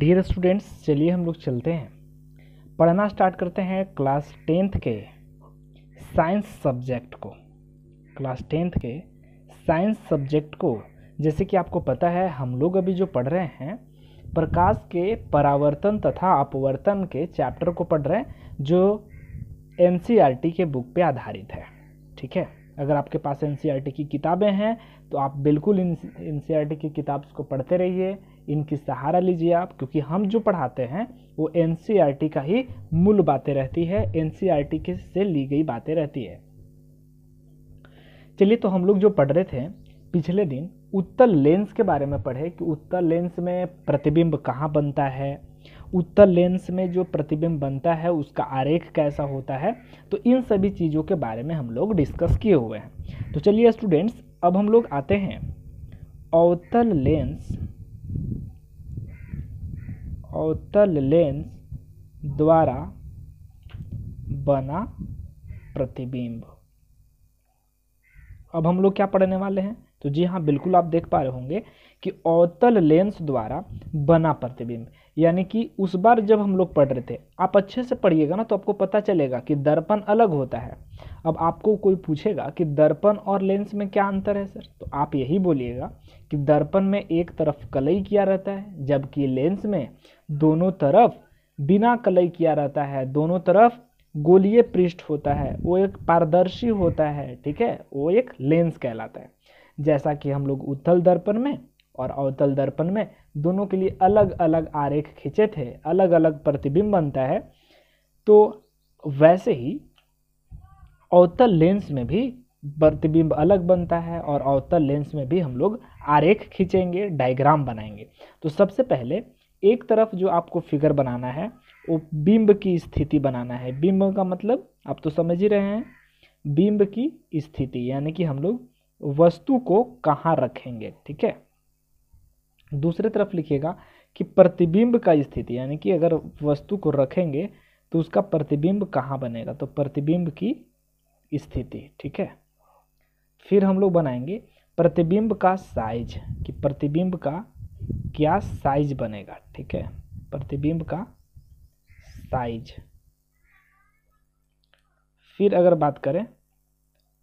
Dear students चलिए हम लोग चलते हैं पढ़ना स्टार्ट करते हैं क्लास टेंथ के साइंस सब्जेक्ट को क्लास टेंथ के साइंस सब्जेक्ट को जैसे कि आपको पता है हम लोग अभी जो पढ़ रहे हैं प्रकाश के परावर्तन तथा अपवर्तन के चैप्टर को पढ़ रहे हैं जो एन e के बुक पे आधारित है ठीक है अगर आपके पास एन e की किताबें हैं तो आप बिल्कुल इन एन e की किताब को पढ़ते रहिए इनकी सहारा लीजिए आप क्योंकि हम जो पढ़ाते हैं वो एन e का ही मूल बातें रहती है एन e के से ली गई बातें रहती है चलिए तो हम लोग जो पढ़ रहे थे पिछले दिन उत्तल लेंस के बारे में पढ़े कि उत्तल लेंस में प्रतिबिंब कहाँ बनता है उत्तल लेंस में जो प्रतिबिंब बनता है उसका आरेख कैसा होता है तो इन सभी चीज़ों के बारे में हम लोग डिस्कस किए हुए हैं तो चलिए स्टूडेंट्स अब हम लोग आते हैं अवतल लेंस अवतल लेंस द्वारा बना प्रतिबिंब अब हम लोग क्या पढ़ने वाले हैं तो जी हाँ बिल्कुल आप देख पा रहे होंगे कि अवतल लेंस द्वारा बना प्रतिबिंब यानी कि उस बार जब हम लोग पढ़ रहे थे आप अच्छे से पढ़िएगा ना तो आपको पता चलेगा कि दर्पण अलग होता है अब आपको कोई पूछेगा कि दर्पण और लेंस में क्या अंतर है सर तो आप यही बोलिएगा कि दर्पण में एक तरफ कलई किया रहता है जबकि लेंस में दोनों तरफ बिना कलई किया रहता है दोनों तरफ गोलीय पृष्ठ होता है वो एक पारदर्शी होता है ठीक है वो एक लेंस कहलाता है जैसा कि हम लोग उत्तल दर्पण में और अवतल दर्पण में दोनों के लिए अलग अलग आरेख खींचे थे अलग अलग प्रतिबिंब बनता है तो वैसे ही अवतल लेंस में भी प्रतिबिंब अलग बनता है और अवतल लेंस में भी हम लोग आरेख खींचेंगे डायग्राम बनाएंगे तो सबसे पहले एक तरफ जो आपको फिगर बनाना है वो बिंब की स्थिति बनाना है बिंब का मतलब आप तो समझ ही रहे हैं बिंब की स्थिति यानी कि हम लोग वस्तु को कहाँ रखेंगे ठीक है दूसरी तरफ लिखिएगा कि प्रतिबिंब का स्थिति यानी कि अगर वस्तु को रखेंगे तो उसका प्रतिबिंब कहाँ बनेगा तो प्रतिबिंब की स्थिति ठीक है फिर हम लोग बनाएंगे प्रतिबिंब का साइज कि प्रतिबिंब का क्या साइज बनेगा ठीक है प्रतिबिंब का साइज फिर अगर बात करें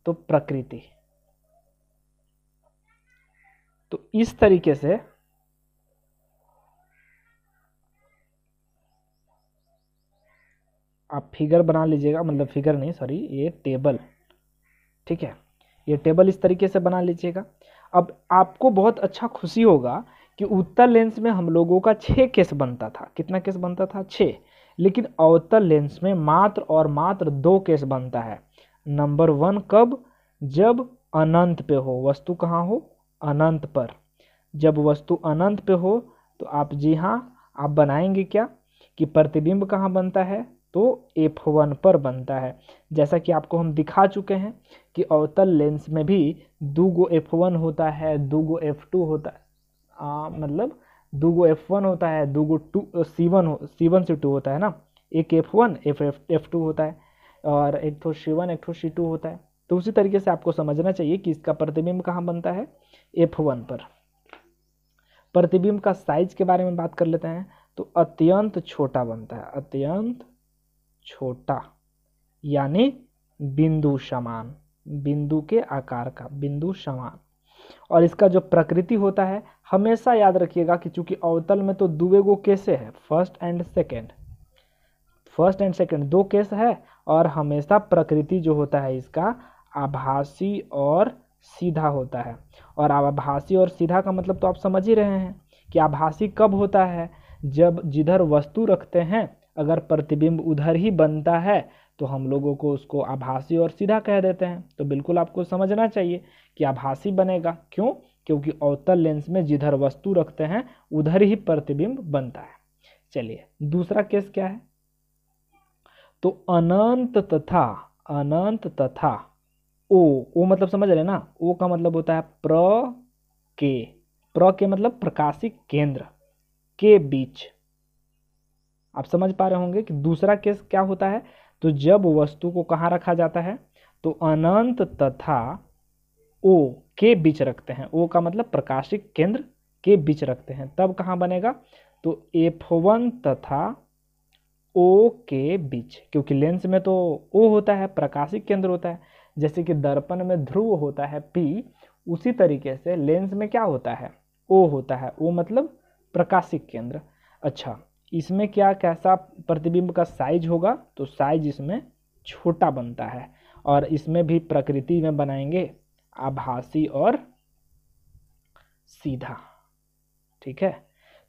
तो प्रकृति तो इस तरीके से आप फिगर बना लीजिएगा मतलब फिगर नहीं सॉरी ये टेबल ठीक है ये टेबल इस तरीके से बना लीजिएगा अब आपको बहुत अच्छा खुशी होगा कि उत्तर लेंस में हम लोगों का छः केस बनता था कितना केस बनता था छः लेकिन अवतर लेंस में मात्र और मात्र दो केस बनता है नंबर वन कब जब अनंत पे हो वस्तु कहाँ हो अनंत पर जब वस्तु अनंत पे हो तो आप जी हाँ आप बनाएंगे क्या कि प्रतिबिंब कहाँ बनता है तो एफ वन पर बनता है जैसा कि आपको हम दिखा चुके हैं कि अवतल लेंस में भी दो गो एफ वन होता है दो गो एफ टू होता है आ, मतलब दो गो एफ वन होता है दो go to C one C one से टू होता है ना एक F one F F F two होता है और एक ठो सी वन एक ठो सी टू होता है तो उसी तरीके से आपको समझना चाहिए कि इसका प्रतिबिंब कहाँ बनता है एफ वन पर प्रतिबिंब का साइज के बारे में बात कर लेते हैं तो अत्यंत छोटा बनता है अत्यंत छोटा यानी बिंदु समान बिंदु के आकार का बिंदु समान और इसका जो प्रकृति होता है हमेशा याद रखिएगा कि चूंकि अवतल में तो दुए गो केसे है first and second first and second दो केस है और हमेशा प्रकृति जो होता है इसका आभासी और सीधा होता है और आभासी और सीधा का मतलब तो आप समझ ही रहे हैं कि आभासी कब होता है जब जिधर वस्तु रखते हैं अगर प्रतिबिंब उधर ही बनता है तो हम लोगों को उसको आभासी और सीधा कह देते हैं तो बिल्कुल आपको समझना चाहिए कि आभासी बनेगा क्यों क्योंकि अवतल लेंस में जिधर वस्तु रखते हैं उधर ही प्रतिबिंब बनता है चलिए दूसरा केस क्या है तो अनंत तथा अनंत तथा ओ ओ मतलब समझ रहे ना ओ का मतलब होता है प्र के प्र के मतलब प्रकाशिक केंद्र के बीच आप समझ पा रहे होंगे कि दूसरा केस क्या होता है तो जब वस्तु को कहाँ रखा जाता है तो अनंत तथा ओ के बीच रखते हैं ओ का मतलब प्रकाशिक केंद्र के बीच रखते हैं तब कहाँ बनेगा तो एफ वन तथा ओ के बीच क्योंकि लेंस में तो ओ होता है प्रकाशिक केंद्र होता है जैसे कि दर्पण में ध्रुव होता है पी उसी तरीके से लेंस में क्या होता है ओ होता है ओ मतलब प्रकाशिक केंद्र अच्छा इसमें क्या कैसा प्रतिबिंब का साइज होगा तो साइज इसमें छोटा बनता है और इसमें भी प्रकृति में बनाएंगे आभासी और सीधा ठीक है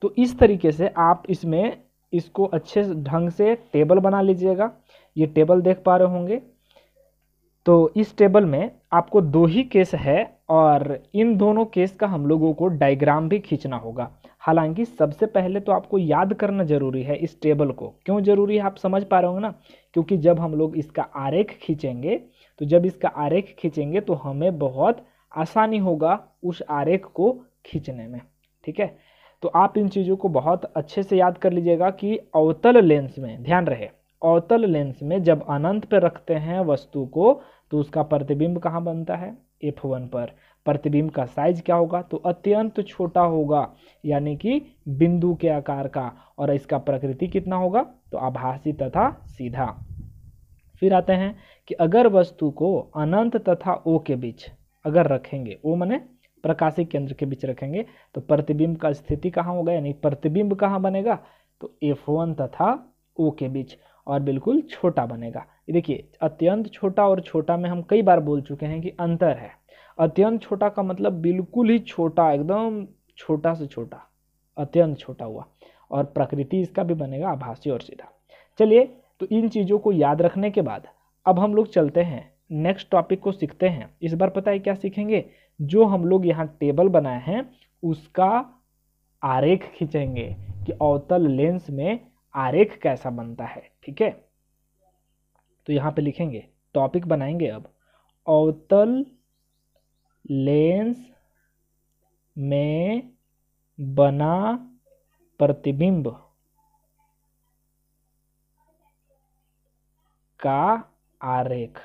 तो इस तरीके से आप इसमें इसको अच्छे ढंग से टेबल बना लीजिएगा ये टेबल देख पा रहे होंगे तो इस टेबल में आपको दो ही केस है और इन दोनों केस का हम लोगों को डायग्राम भी खींचना होगा हालांकि सबसे पहले तो आपको याद करना जरूरी है इस टेबल को क्यों जरूरी है आप समझ पा रहे होंगे ना क्योंकि जब हम लोग इसका आरेख खींचेंगे तो जब इसका आरेख खींचेंगे तो हमें बहुत आसानी होगा उस आरेख को खींचने में ठीक है तो आप इन चीज़ों को बहुत अच्छे से याद कर लीजिएगा कि अवतल लेंस में ध्यान रहे अवतल लेंस में जब अनंत पर रखते हैं वस्तु को तो उसका प्रतिबिंब कहाँ बनता है एफ वन पर प्रतिबिंब का साइज क्या होगा तो अत्यंत छोटा होगा यानी कि बिंदु के आकार का और इसका प्रकृति कितना होगा तो आभासी तथा सीधा फिर आते हैं कि अगर वस्तु को अनंत तथा ओ के बीच अगर रखेंगे ओ मने प्रकाशी केंद्र के बीच रखेंगे तो प्रतिबिंब का स्थिति कहाँ होगा यानी प्रतिबिंब कहाँ बनेगा तो एफ वन तथा ओ के बीच और बिल्कुल छोटा बनेगा देखिए अत्यंत छोटा और छोटा में हम कई बार बोल चुके हैं कि अंतर है अत्यंत छोटा का मतलब बिल्कुल ही छोटा एकदम छोटा से छोटा अत्यंत छोटा हुआ और प्रकृति इसका भी बनेगा आभासी और सीधा चलिए तो इन चीज़ों को याद रखने के बाद अब हम लोग चलते हैं नेक्स्ट टॉपिक को सीखते हैं इस बार पता है क्या सीखेंगे जो हम लोग यहाँ टेबल बनाए हैं उसका आरेख खींचेंगे कि अवतल लेंस में आरेख कैसा बनता है ठीक है तो यहाँ पे लिखेंगे टॉपिक बनाएंगे अब अवतल लेंस में बना प्रतिबिंब का आरेख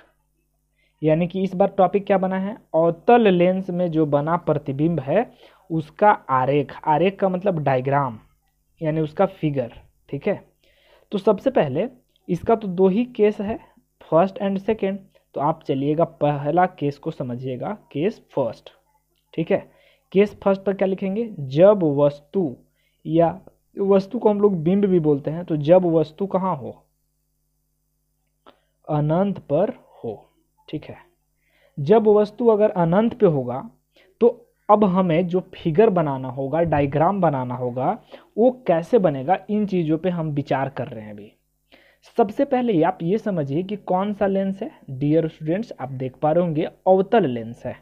यानी कि इस बार टॉपिक क्या बना है अवतल लेंस में जो बना प्रतिबिंब है उसका आरेख आरेख का मतलब डायग्राम यानी उसका फिगर ठीक है तो सबसे पहले इसका तो दो ही केस है फर्स्ट एंड सेकेंड तो आप चलिएगा पहला केस को समझिएगा केस फर्स्ट ठीक है केस फर्स्ट पर क्या लिखेंगे जब वस्तु या वस्तु को हम लोग बिंब भी बोलते हैं तो जब वस्तु कहाँ हो अनंत पर हो ठीक है जब वस्तु अगर अनंत पे होगा तो अब हमें जो फिगर बनाना होगा डायग्राम बनाना होगा वो कैसे बनेगा इन चीज़ों पे हम विचार कर रहे हैं अभी सबसे पहले आप ये समझिए कि कौन सा लेंस है डियर स्टूडेंट्स आप देख पा रहे होंगे अवतल लेंस है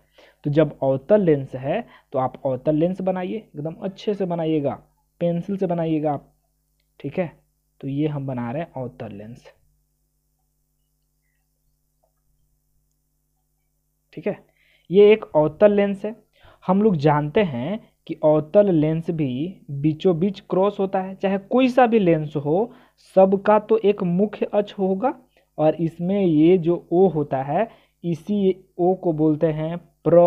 तो जब अवतल लेंस है तो आप अवतल लेंस बनाइए एकदम अच्छे से बनाइएगा पेंसिल से बनाइएगा आप ठीक है तो ये हम बना रहे हैं अवतल लेंस ठीक है ये एक अवतल लेंस है हम लोग जानते हैं कि अवतल लेंस भी बीचों बीच क्रॉस होता है चाहे कोई सा भी लेंस हो सबका तो एक मुख्य अक्ष होगा और इसमें ये जो ओ होता है इसी ओ को बोलते हैं प्र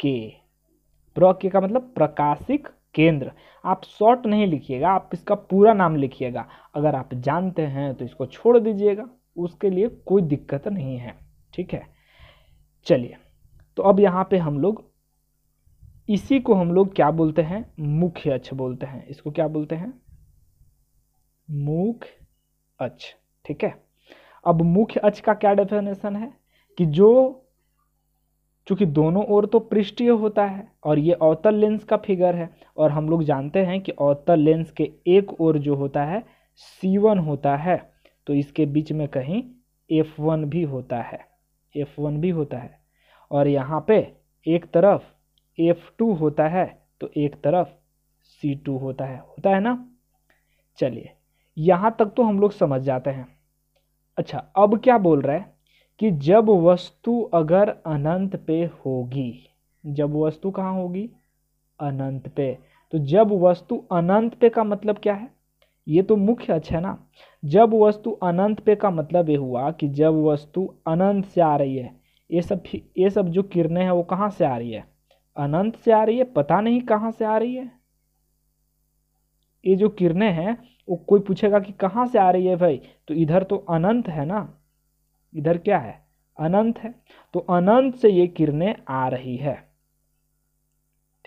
के प्र के का मतलब प्रकाशिक केंद्र आप शॉर्ट नहीं लिखिएगा आप इसका पूरा नाम लिखिएगा अगर आप जानते हैं तो इसको छोड़ दीजिएगा उसके लिए कोई दिक्कत नहीं है ठीक है चलिए तो अब यहाँ पे हम लोग इसी को हम लोग क्या बोलते हैं मुख्य अक्ष बोलते हैं इसको क्या बोलते हैं मुख्य अच ठीक है अब मुख्य अच का क्या डेफिनेशन है कि जो चूंकि दोनों ओर तो पृष्ठीय होता है और ये अवतल लेंस का फिगर है और हम लोग जानते हैं कि अवतल लेंस के एक ओर जो होता है C1 होता है तो इसके बीच में कहीं F1 भी होता है F1 भी होता है और यहाँ पे एक तरफ F2 होता है तो एक तरफ C2 होता है होता है ना चलिए यहाँ तक तो हम लोग समझ जाते हैं अच्छा अब क्या बोल रहा है कि जब वस्तु अगर अनंत पे होगी जब वस्तु कहाँ होगी अनंत पे तो जब वस्तु अनंत पे का मतलब क्या है ये तो मुख्य अच्छा है ना जब वस्तु अनंत पे का मतलब ये हुआ कि जब वस्तु अनंत से आ रही है ये सब ये सब जो किरणें हैं वो कहाँ से आ रही है अनंत से आ रही है पता नहीं कहाँ से आ रही है ये जो किरणें हैं वो कोई पूछेगा कि कहाँ से आ रही है भाई तो इधर तो अनंत है ना इधर क्या है अनंत है तो अनंत से ये किरणें आ रही है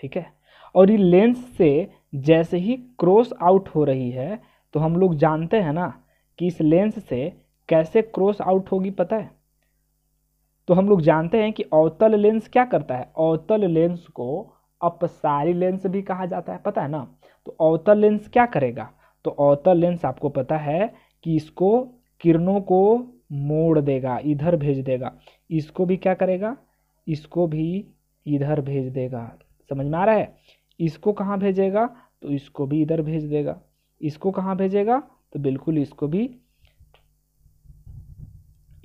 ठीक है और ये लेंस से जैसे ही क्रॉस आउट हो रही है तो हम लोग जानते हैं ना कि इस लेंस से कैसे क्रॉस आउट होगी पता है तो हम लोग जानते हैं कि अवतल लेंस क्या करता है अवतल लेंस को अपसारी लेंस भी कहा जाता है पता है ना तो अवतल लेंस क्या करेगा तो अवतल लेंस आपको पता है कि इसको किरणों को मोड़ देगा इधर भेज देगा इसको भी क्या करेगा इसको भी इधर भेज देगा समझ में आ रहा है इसको कहाँ भेजेगा तो इसको भी इधर भेज देगा इसको कहाँ भेजेगा तो बिल्कुल इसको भी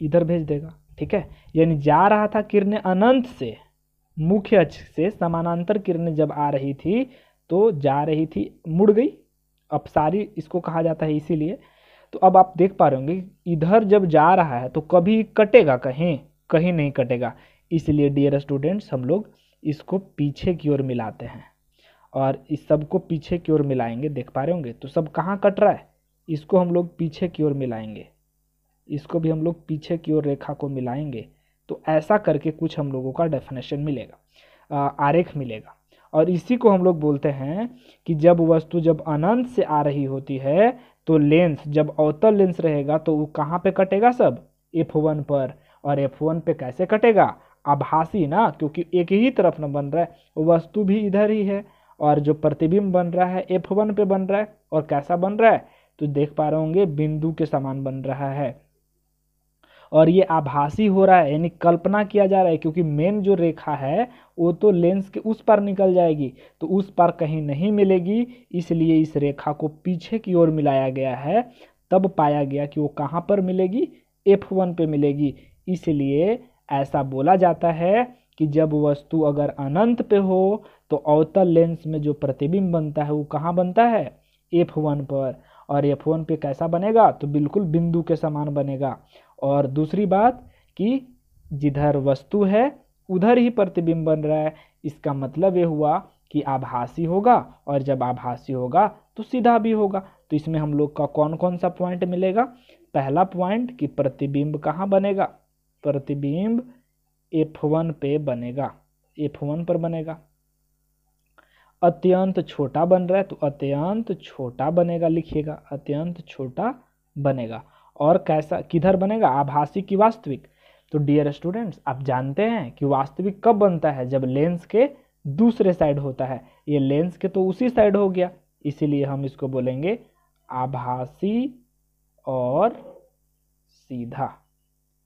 इधर भेज देगा ठीक है यानी जा रहा था किरणें अनंत से मुख्य अक्ष से समानांतर किरणें जब आ रही थी तो जा रही थी मुड़ गई अपसारी इसको कहा जाता है इसीलिए तो अब आप देख पा रहे होंगे इधर जब जा रहा है तो कभी कटेगा कहीं कहीं नहीं कटेगा इसलिए डियर स्टूडेंट्स हम लोग इसको पीछे की ओर मिलाते हैं और इस सब को पीछे की ओर मिलाएंगे देख पा रहे होंगे तो सब कहाँ कट रहा है इसको हम लोग पीछे की ओर मिलाएंगे इसको भी हम लोग पीछे की ओर रेखा को मिलाएंगे तो ऐसा करके कुछ हम लोगों का डेफिनेशन मिलेगा आरेख मिलेगा और इसी को हम लोग बोलते हैं कि जब वस्तु जब अनंत से आ रही होती है तो लेंस जब अवतल लेंस रहेगा तो वो कहाँ पे कटेगा सब एफ वन पर और एफ वन पे कैसे कटेगा आभासी ना क्योंकि एक ही तरफ ना बन रहा है वस्तु भी इधर ही है और जो प्रतिबिंब बन रहा है एफ वन पे बन रहा है और कैसा बन रहा है तो देख पा रहे होंगे बिंदु के समान बन रहा है और ये आभासी हो रहा है यानी कल्पना किया जा रहा है क्योंकि मेन जो रेखा है वो तो लेंस के उस पर निकल जाएगी तो उस पर कहीं नहीं मिलेगी इसलिए इस रेखा को पीछे की ओर मिलाया गया है तब पाया गया कि वो कहाँ पर मिलेगी एफ वन पे मिलेगी इसलिए ऐसा बोला जाता है कि जब वस्तु अगर अनंत पे हो तो अवतल लेंस में जो प्रतिबिंब बनता है वो कहाँ बनता है एफ वन पर और एफ वन पे कैसा बनेगा तो बिल्कुल बिंदु के समान बनेगा और दूसरी बात कि जिधर वस्तु है उधर ही प्रतिबिंब बन रहा है इसका मतलब ये हुआ कि आभासी होगा और जब आभासी होगा तो सीधा भी होगा तो इसमें हम लोग का कौन कौन सा पॉइंट मिलेगा पहला पॉइंट कि प्रतिबिंब कहाँ बनेगा प्रतिबिंब एफ वन पे बनेगा एफ वन पर बनेगा अत्यंत छोटा बन रहा है तो अत्यंत छोटा बनेगा लिखिएगा अत्यंत छोटा बनेगा और कैसा किधर बनेगा आभासी की वास्तविक तो डियर स्टूडेंट्स आप जानते हैं कि वास्तविक कब बनता है जब लेंस के दूसरे साइड होता है ये लेंस के तो उसी साइड हो गया इसीलिए हम इसको बोलेंगे आभासी और सीधा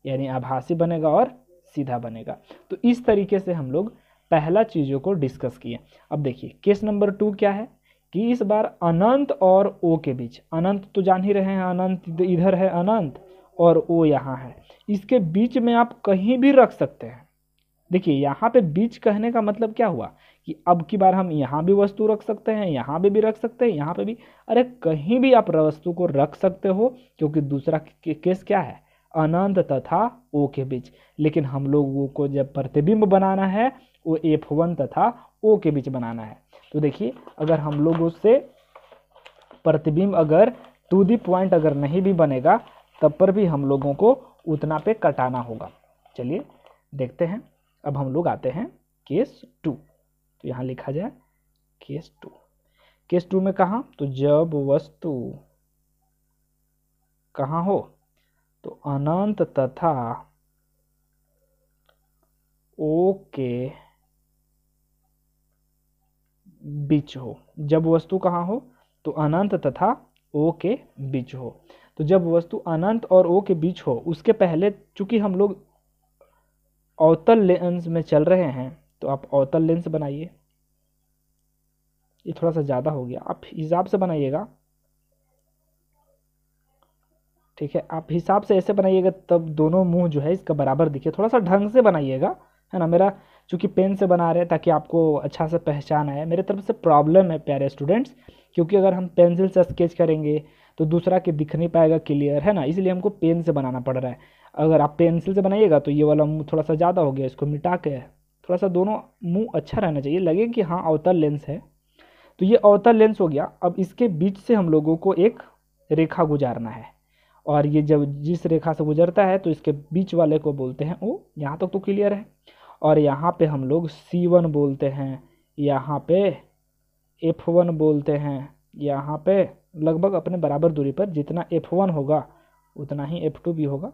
यानी आभासी बनेगा और सीधा बनेगा तो इस तरीके से हम लोग पहला चीज़ों को डिस्कस किए अब देखिए केस नंबर टू क्या है कि इस बार अनंत और ओ के बीच अनंत तो जान ही रहे हैं अनंत इधर है अनंत और ओ यहाँ है इसके बीच में आप कहीं भी रख सकते हैं देखिए यहाँ पे बीच कहने का मतलब क्या हुआ कि अब की बार हम यहाँ भी वस्तु रख सकते हैं यहाँ पे भी रख सकते हैं यहाँ पे भी अरे कहीं भी आप वस्तु को रख सकते हो क्योंकि दूसरा केस क्या है अनंत तथा ओ के बीच लेकिन हम लोगों को जब प्रतिबिंब बनाना है वो एफ वन तथा ओ के बीच बनाना है तो देखिए अगर हम लोग उससे प्रतिबिंब अगर टू दी पॉइंट अगर नहीं भी बनेगा तब पर भी हम लोगों को उतना पे कटाना होगा चलिए देखते हैं अब हम लोग आते हैं केस टू तो यहाँ लिखा जाए केस टू केस टू में कहा तो जब वस्तु कहाँ हो तो अनंत तथा ओके okay. बीच हो जब वस्तु कहाँ हो तो अनंत तथा ओ के बीच हो तो जब वस्तु अनंत और ओ के बीच हो उसके पहले चूंकि हम लोग अवतल लेंस में चल रहे हैं तो आप अवतल लेंस बनाइए ये थोड़ा सा ज़्यादा हो गया आप हिसाब से बनाइएगा ठीक है आप हिसाब से ऐसे बनाइएगा तब दोनों मुंह जो है इसका बराबर दिखे थोड़ा सा ढंग से बनाइएगा है ना मेरा चूँकि पेन से बना रहे हैं ताकि आपको अच्छा से पहचान आए मेरे तरफ से प्रॉब्लम है प्यारे स्टूडेंट्स क्योंकि अगर हम पेंसिल से स्केच करेंगे तो दूसरा के दिख नहीं पाएगा क्लियर है ना इसलिए हमको पेन से बनाना पड़ रहा है अगर आप पेंसिल से बनाइएगा तो ये वाला मुँह थोड़ा सा ज़्यादा हो गया इसको मिटा के थोड़ा सा दोनों मुँह अच्छा रहना चाहिए लगे कि हाँ अवतर लेंस है तो ये अवतर लेंस हो गया अब इसके बीच से हम लोगों को एक रेखा गुजारना है और ये जब जिस रेखा से गुजरता है तो इसके बीच वाले को बोलते हैं ओ यहाँ तक तो क्लियर है और यहाँ पे हम लोग सी वन बोलते हैं यहाँ पे एफ वन बोलते हैं यहाँ पे लगभग अपने बराबर दूरी पर जितना एफ वन होगा उतना ही एफ टू भी होगा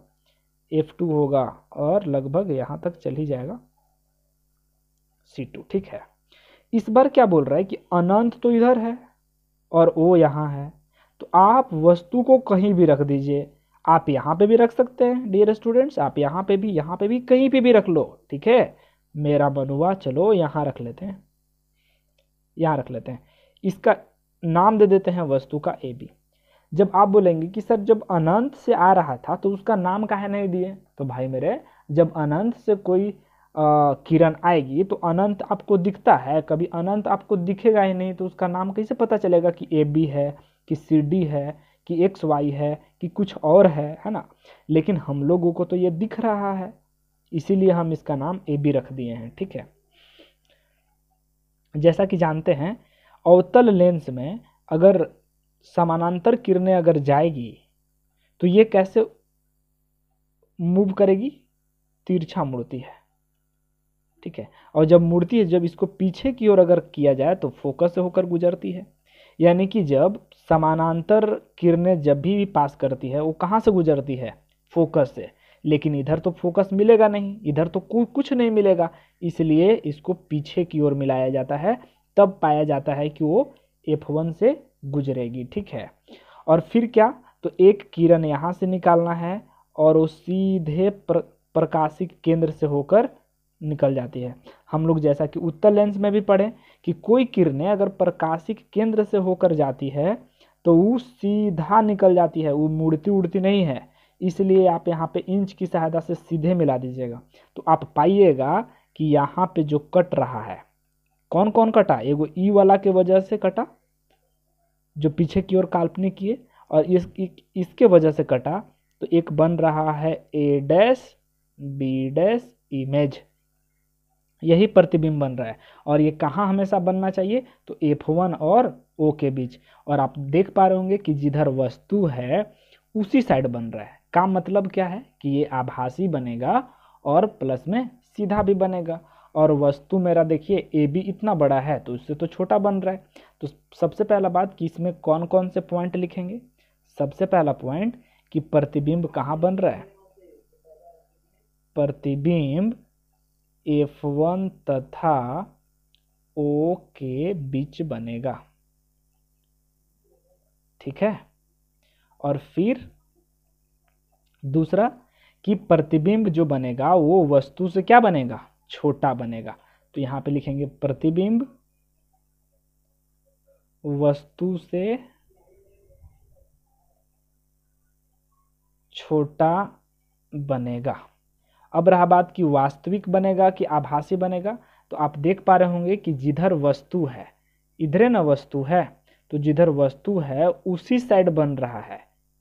एफ टू होगा और लगभग यहाँ तक चल ही जाएगा सी टू ठीक है इस बार क्या बोल रहा है कि अनंत तो इधर है और वो यहाँ है तो आप वस्तु को कहीं भी रख दीजिए आप यहाँ पे भी रख सकते हैं डियर स्टूडेंट्स आप यहाँ पे भी यहाँ पे भी कहीं पे भी रख लो ठीक है मेरा मन हुआ चलो यहाँ रख लेते हैं यहाँ रख लेते हैं इसका नाम दे देते हैं वस्तु का ए बी जब आप बोलेंगे कि सर जब अनंत से आ रहा था तो उसका नाम काहे नहीं दिए तो भाई मेरे जब अनंत से कोई किरण आएगी तो अनंत आपको दिखता है कभी अनंत आपको दिखेगा ही नहीं तो उसका नाम कैसे पता चलेगा कि ए बी है कि सी डी है कि एक्स वाई है कि कुछ और है है ना लेकिन हम लोगों को तो ये दिख रहा है इसीलिए हम इसका नाम ए बी रख दिए हैं ठीक है जैसा कि जानते हैं अवतल लेंस में अगर समानांतर किरणें अगर जाएगी तो ये कैसे मूव करेगी तिरछा मूर्ति है ठीक है और जब मूर्ति है जब इसको पीछे की ओर अगर किया जाए तो फोकस होकर गुजरती है यानी कि जब समानांतर किरणें जब भी पास करती है वो कहाँ से गुजरती है फोकस से लेकिन इधर तो फोकस मिलेगा नहीं इधर तो कोई कुछ नहीं मिलेगा इसलिए इसको पीछे की ओर मिलाया जाता है तब पाया जाता है कि वो एफ वन से गुजरेगी ठीक है और फिर क्या तो एक किरण यहाँ से निकालना है और वो सीधे प्र, प्रकाशिक केंद्र से होकर निकल जाती है हम लोग जैसा कि उत्तर लेंस में भी पढ़ें कि कोई किरणें अगर प्रकाशिक केंद्र से होकर जाती है तो वो सीधा निकल जाती है वो मुड़ती उड़ती नहीं है इसलिए आप यहाँ पे इंच की सहायता से सीधे मिला दीजिएगा तो आप पाइएगा कि यहाँ पे जो कट रहा है कौन कौन कटा एगो ई वाला के वजह से कटा जो पीछे की ओर काल्पनिक किए और इस, इसके वजह से कटा तो एक बन रहा है A dash B dash image e यही प्रतिबिंब बन रहा है और ये कहाँ हमेशा बनना चाहिए तो एफ वन और ओ के बीच और आप देख पा रहे होंगे कि जिधर वस्तु है उसी साइड बन रहा है का मतलब क्या है कि ये आभासी बनेगा और प्लस में सीधा भी बनेगा और वस्तु मेरा देखिए ए भी इतना बड़ा है तो उससे तो छोटा बन रहा है तो सबसे पहला बात कि इसमें कौन कौन से पॉइंट लिखेंगे सबसे पहला पॉइंट कि प्रतिबिंब कहाँ बन रहा है प्रतिबिंब एफ वन तथा ओ के बीच बनेगा ठीक है और फिर दूसरा कि प्रतिबिंब जो बनेगा वो वस्तु से क्या बनेगा छोटा बनेगा तो यहां पे लिखेंगे प्रतिबिंब वस्तु से छोटा बनेगा अब रहा बात की वास्तविक बनेगा कि आभासी बनेगा तो आप देख पा रहे होंगे कि जिधर वस्तु है इधरे न वस्तु है तो जिधर वस्तु है उसी साइड बन रहा है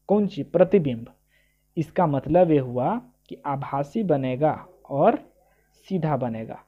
कौन सी प्रतिबिंब इसका मतलब ये हुआ कि आभासी बनेगा और सीधा बनेगा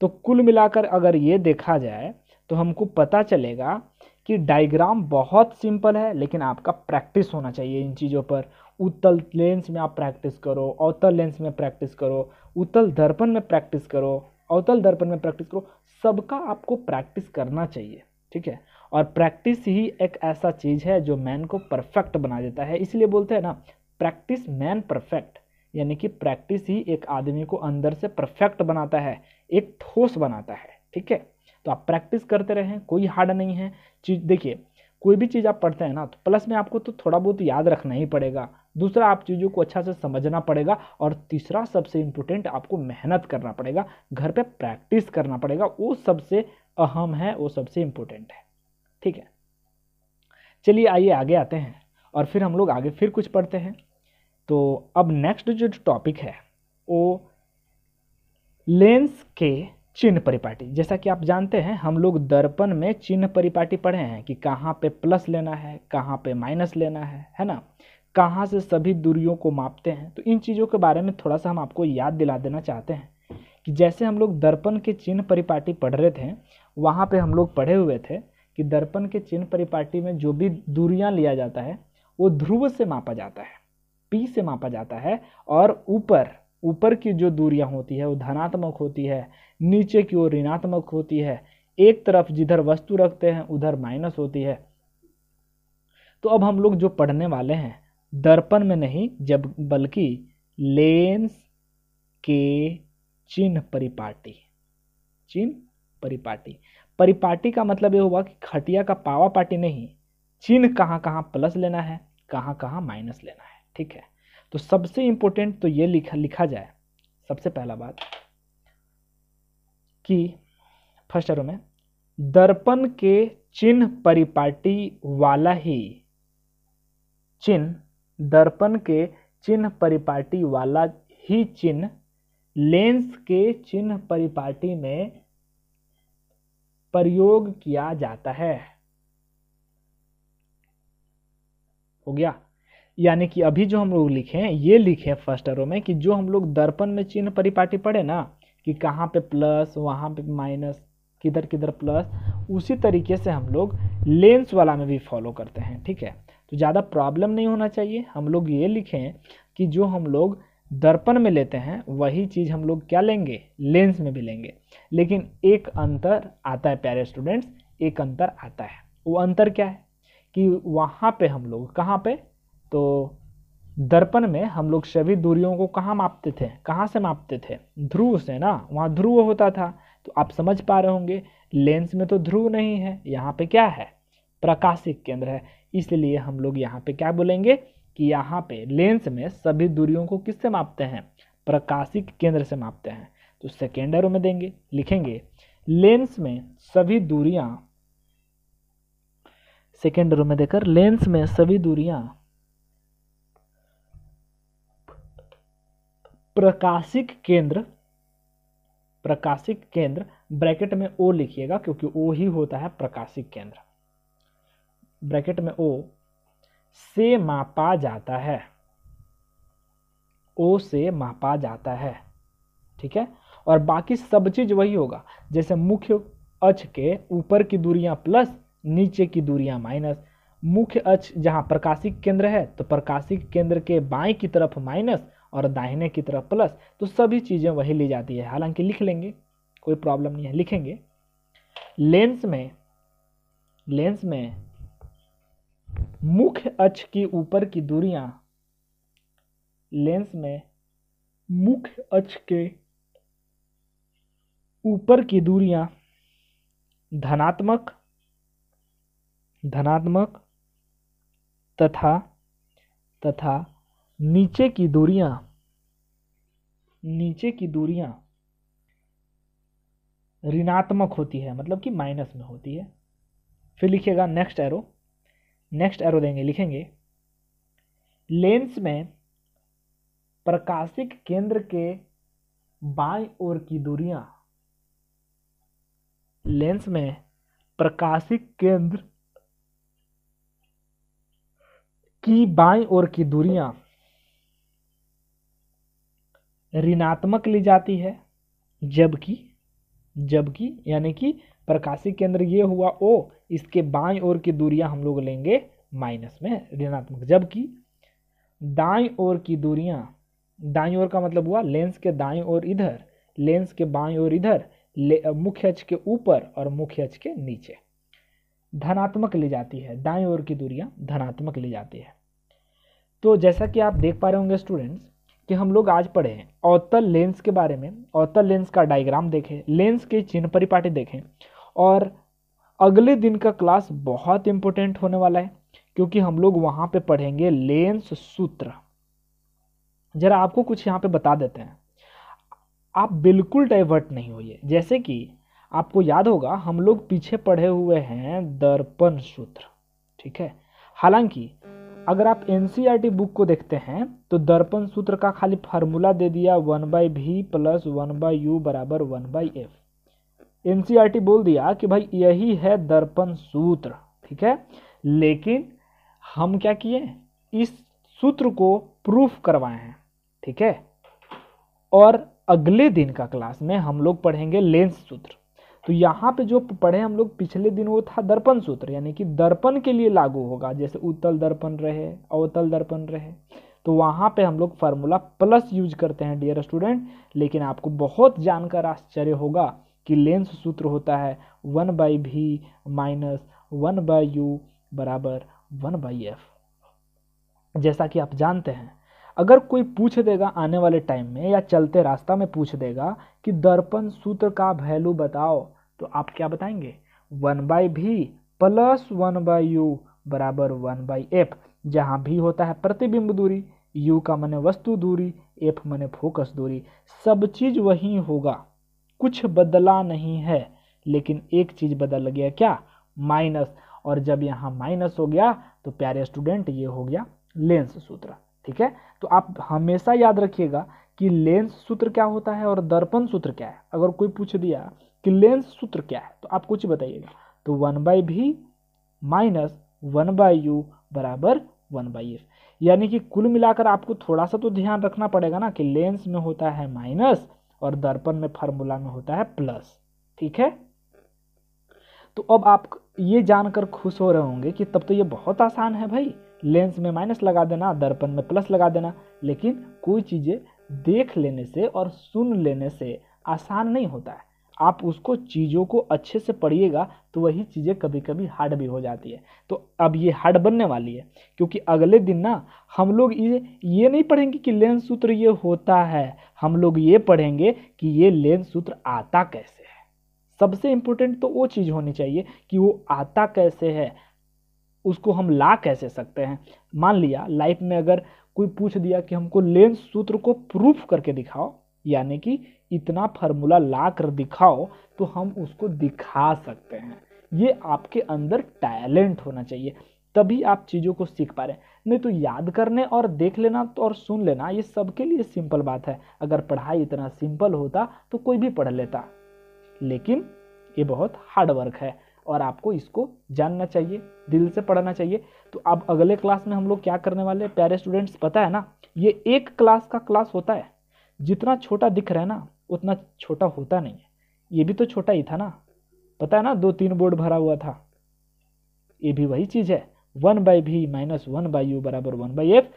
तो कुल मिलाकर अगर ये देखा जाए तो हमको पता चलेगा कि डायग्राम बहुत सिंपल है लेकिन आपका प्रैक्टिस होना चाहिए इन चीज़ों पर उत्तल लेंस में आप प्रैक्टिस करो अवतल लेंस में प्रैक्टिस करो उत्तल दर्पण में प्रैक्टिस करो अवतल दर्पण में प्रैक्टिस करो सबका आपको प्रैक्टिस करना चाहिए ठीक है और प्रैक्टिस ही एक ऐसा चीज़ है जो मैन को परफेक्ट बना देता है इसलिए बोलते हैं ना प्रैक्टिस मैन परफेक्ट यानी कि प्रैक्टिस ही एक आदमी को अंदर से परफेक्ट बनाता है एक ठोस बनाता है ठीक है तो आप प्रैक्टिस करते रहें कोई हार्ड नहीं है चीज़ देखिए कोई भी चीज़ आप पढ़ते हैं ना तो प्लस में आपको तो थोड़ा बहुत याद रखना ही पड़ेगा दूसरा आप चीज़ों को अच्छा से समझना पड़ेगा और तीसरा सबसे इम्पोर्टेंट आपको मेहनत करना पड़ेगा घर पे प्रैक्टिस करना पड़ेगा वो सबसे अहम है वो सबसे इम्पोर्टेंट है ठीक है चलिए आइए आगे आते हैं और फिर हम लोग आगे फिर कुछ पढ़ते हैं तो अब नेक्स्ट जो टॉपिक है वो लेंस के चिन्ह परिपाटी जैसा कि आप जानते हैं हम लोग दर्पण में चिन्ह परिपाटी पढ़े हैं कि कहाँ पे प्लस लेना है कहाँ पे माइनस लेना है है ना कहाँ से सभी दूरियों को मापते हैं तो इन चीज़ों के बारे में थोड़ा सा हम आपको याद दिला देना चाहते हैं कि जैसे हम लोग दर्पण के चिन्ह परिपाटी पढ़ रहे थे वहाँ पर हम लोग पढ़े हुए थे कि दर्पण के चिन्ह परिपाटी में जो भी दूरियां लिया जाता है वो ध्रुव से मापा जाता है पी से मापा जाता है और ऊपर ऊपर की जो दूरियां होती है वो धनात्मक होती है नीचे की ओर ऋणात्मक होती है एक तरफ जिधर वस्तु रखते हैं उधर माइनस होती है तो अब हम लोग जो पढ़ने वाले हैं दर्पण में नहीं जब बल्कि लेंस के चिन्ह परिपाटी चिन्ह परिपाटी परिपाटी का मतलब ये हुआ कि खटिया का पावा पार्टी नहीं चिन्ह कहाँ कहाँ प्लस लेना है कहाँ कहाँ माइनस लेना है ठीक है तो सबसे इम्पोर्टेंट तो ये लिखा लिखा जाए सबसे पहला बात कि फर्स्ट एरो में दर्पण के चिन्ह परिपाटी वाला ही चिन्ह दर्पण के चिन्ह परिपाटी वाला ही चिन्ह लेंस के चिन्ह परिपाटी में प्रयोग किया जाता है हो गया यानी कि अभी जो हम लोग हैं ये हैं फर्स्ट एरो में कि जो हम लोग दर्पण में चिन्ह परिपाटी पढ़े ना कि कहाँ पे प्लस वहाँ पे माइनस किधर किधर प्लस उसी तरीके से हम लोग लेंस वाला में भी फॉलो करते हैं ठीक है तो ज़्यादा प्रॉब्लम नहीं होना चाहिए हम लोग ये लिखें कि जो हम लोग दर्पण में लेते हैं वही चीज़ हम लोग क्या लेंगे लेंस में भी लेंगे लेकिन एक अंतर आता है प्यारे स्टूडेंट्स एक अंतर आता है वो अंतर क्या है कि वहाँ पे हम लोग कहाँ पे तो दर्पण में हम लोग सभी दूरियों को कहाँ मापते थे कहाँ से मापते थे ध्रुव से ना वहाँ ध्रुव होता था तो आप समझ पा रहे होंगे लेंस में तो ध्रुव नहीं है यहाँ पे क्या है प्रकाशिक केंद्र है इसलिए हम लोग यहाँ पे क्या बोलेंगे कि यहाँ पे लेंस में सभी दूरियों को किससे मापते हैं प्रकाशिक केंद्र से मापते हैं तो सेकेंड में देंगे लिखेंगे लेंस में सभी दूरियां सेकेंड में देकर लेंस में सभी दूरियां प्रकाशिक केंद्र प्रकाशिक केंद्र ब्रैकेट में ओ लिखिएगा क्योंकि ओ ही होता है प्रकाशिक केंद्र ब्रैकेट में ओ से मापा जाता है ओ से मापा जाता है ठीक है और बाकी सब चीज वही होगा जैसे मुख्य अक्ष के ऊपर की दूरियां प्लस नीचे की दूरियां माइनस मुख्य अक्ष जहां प्रकाशिक केंद्र है तो प्रकाशिक केंद्र के बाएं की तरफ माइनस और दाहिने की तरफ प्लस तो सभी चीज़ें वही ली जाती है हालांकि लिख लेंगे कोई प्रॉब्लम नहीं है लिखेंगे लेंस में लेंस में मुख्य अक्ष की ऊपर की दूरियां लेंस में मुख्य अक्ष के ऊपर की दूरियां धनात्मक धनात्मक तथा तथा नीचे की दूरियां नीचे की दूरियां ऋणात्मक होती है मतलब कि माइनस में होती है फिर लिखिएगा नेक्स्ट एरो नेक्स्ट एरो देंगे लिखेंगे लेंस में प्रकाशिक केंद्र के बाई ओर की दूरियां लेंस में प्रकाशिक केंद्र की बाई ओर की दूरियां ऋणात्मक ली जाती है जबकि जबकि यानी कि प्रकाशी केंद्र ये हुआ ओ इसके बाएं ओर की दूरियां हम लोग लेंगे माइनस में ऋणात्मक जबकि दाएं ओर की दूरियां दाएं ओर का मतलब हुआ लेंस के दाएं ओर इधर लेंस के बाएं ओर इधर मुख्य अक्ष के ऊपर और मुख्य अक्ष के नीचे धनात्मक ले जाती है दाएं ओर की दूरियां धनात्मक ले जाती है तो जैसा कि आप देख पा रहे होंगे स्टूडेंट्स कि हम लोग आज पढ़े हैं अवतल लेंस के बारे में अवतल लेंस का डायग्राम देखें लेंस के चिन्ह परिपाटी देखें और अगले दिन का क्लास बहुत इंपॉर्टेंट होने वाला है क्योंकि हम लोग वहाँ पे पढ़ेंगे लेंस सूत्र जरा आपको कुछ यहाँ पे बता देते हैं आप बिल्कुल डाइवर्ट नहीं होइए जैसे कि आपको याद होगा हम लोग पीछे पढ़े हुए हैं दर्पण सूत्र ठीक है हालांकि अगर आप एन बुक e को देखते हैं तो दर्पण सूत्र का खाली फार्मूला दे दिया one by v plus one by u बराबर वन बाई एफ एनसीईआरटी बोल दिया कि भाई यही है दर्पण सूत्र ठीक है लेकिन हम क्या किए इस सूत्र को प्रूफ करवाए हैं ठीक है और अगले दिन का क्लास में हम लोग पढ़ेंगे लेंस सूत्र तो यहाँ पे जो पढ़े हम लोग पिछले दिन वो था दर्पण सूत्र यानी कि दर्पण के लिए लागू होगा जैसे उत्तल दर्पण रहे अवतल दर्पण रहे तो वहाँ पे हम लोग फार्मूला प्लस यूज करते हैं डियर स्टूडेंट लेकिन आपको बहुत जानकर आश्चर्य होगा कि लेंस सूत्र होता है one by v minus one by u बराबर वन बाई एफ जैसा कि आप जानते हैं अगर कोई पूछ देगा आने वाले टाइम में या चलते रास्ता में पूछ देगा कि दर्पण सूत्र का वैल्यू बताओ तो आप क्या बताएंगे one by v plus one by u बराबर वन बाई एफ जहाँ भी होता है प्रतिबिंब दूरी यू का मने वस्तु दूरी एफ मने फोकस दूरी सब चीज़ वही होगा कुछ बदला नहीं है लेकिन एक चीज़ बदल गया क्या माइनस और जब यहाँ माइनस हो गया तो प्यारे स्टूडेंट ये हो गया लेंस सूत्र ठीक है तो आप हमेशा याद रखिएगा कि लेंस सूत्र क्या होता है और दर्पण सूत्र क्या है अगर कोई पूछ दिया कि लेंस सूत्र क्या है तो आप कुछ बताइएगा तो one by v minus one by u बराबर वन बाई एफ यानी कि कुल मिलाकर आपको थोड़ा सा तो ध्यान रखना पड़ेगा ना कि लेंस में होता है माइनस और दर्पण में फार्मूला में होता है प्लस ठीक है तो अब आप ये जानकर खुश हो रहे होंगे कि तब तो ये बहुत आसान है भाई लेंस में माइनस लगा देना दर्पण में प्लस लगा देना लेकिन कोई चीज़ें देख लेने से और सुन लेने से आसान नहीं होता है आप उसको चीज़ों को अच्छे से पढ़िएगा तो वही चीज़ें कभी कभी हार्ड भी हो जाती है तो अब ये हार्ड बनने वाली है क्योंकि अगले दिन ना हम लोग ये ये नहीं पढ़ेंगे कि लेंस सूत्र ये होता है हम लोग ये पढ़ेंगे कि ये लेन सूत्र आता कैसे है सबसे इम्पोर्टेंट तो वो चीज़ होनी चाहिए कि वो आता कैसे है उसको हम ला कैसे सकते हैं मान लिया लाइफ में अगर कोई पूछ दिया कि हमको लेन सूत्र को प्रूफ करके दिखाओ यानी कि इतना फार्मूला ला कर दिखाओ तो हम उसको दिखा सकते हैं ये आपके अंदर टैलेंट होना चाहिए तभी आप चीज़ों को सीख पा रहे हैं नहीं तो याद करने और देख लेना तो और सुन लेना ये सबके लिए सिंपल बात है अगर पढ़ाई इतना सिंपल होता तो कोई भी पढ़ लेता लेकिन ये बहुत हार्ड वर्क है और आपको इसको जानना चाहिए दिल से पढ़ना चाहिए तो अब अगले क्लास में हम लोग क्या करने वाले प्यारे स्टूडेंट्स पता है ना ये एक क्लास का क्लास होता है जितना छोटा दिख रहा है ना उतना छोटा होता नहीं है ये भी तो छोटा ही था ना पता है ना दो तीन बोर्ड भरा हुआ था ये भी वही चीज़ है one by v minus one by u बराबर वन बाई एफ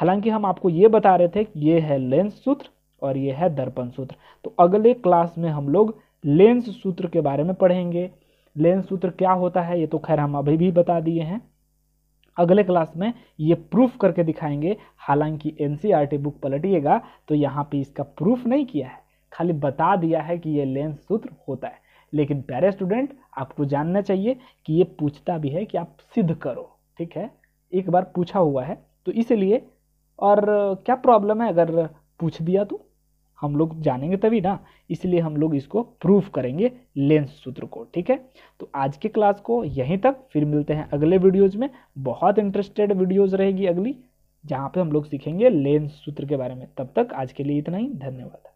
हालांकि हम आपको ये बता रहे थे कि ये है लेंस सूत्र और ये है दर्पण सूत्र तो अगले क्लास में हम लोग लेंस सूत्र के बारे में पढ़ेंगे लेंस सूत्र क्या होता है ये तो खैर हम अभी भी बता दिए हैं अगले क्लास में ये प्रूफ करके दिखाएंगे हालांकि एन बुक e पलटिएगा तो यहाँ पे इसका प्रूफ नहीं किया है खाली बता दिया है कि ये लेंस सूत्र होता है लेकिन प्यारे स्टूडेंट आपको जानना चाहिए कि ये पूछता भी है कि आप सिद्ध करो ठीक है एक बार पूछा हुआ है तो इसलिए और क्या प्रॉब्लम है अगर पूछ दिया तो हम लोग जानेंगे तभी ना इसलिए हम लोग इसको प्रूफ करेंगे लेंस सूत्र को ठीक है तो आज के क्लास को यहीं तक फिर मिलते हैं अगले वीडियोज़ में बहुत इंटरेस्टेड वीडियोज़ रहेगी अगली जहाँ पे हम लोग सीखेंगे लेंस सूत्र के बारे में तब तक आज के लिए इतना ही धन्यवाद